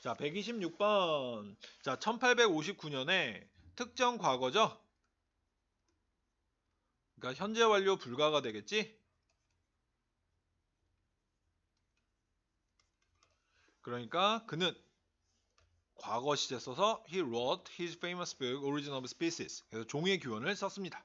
자, 126번. 자, 1859년에 특정 과거죠? 그러니까 현재 완료 불가가 되겠지? 그러니까 그는 과거 시제 써서 he wrote his famous book Origin of Species. 그래서 종의 교원을 썼습니다.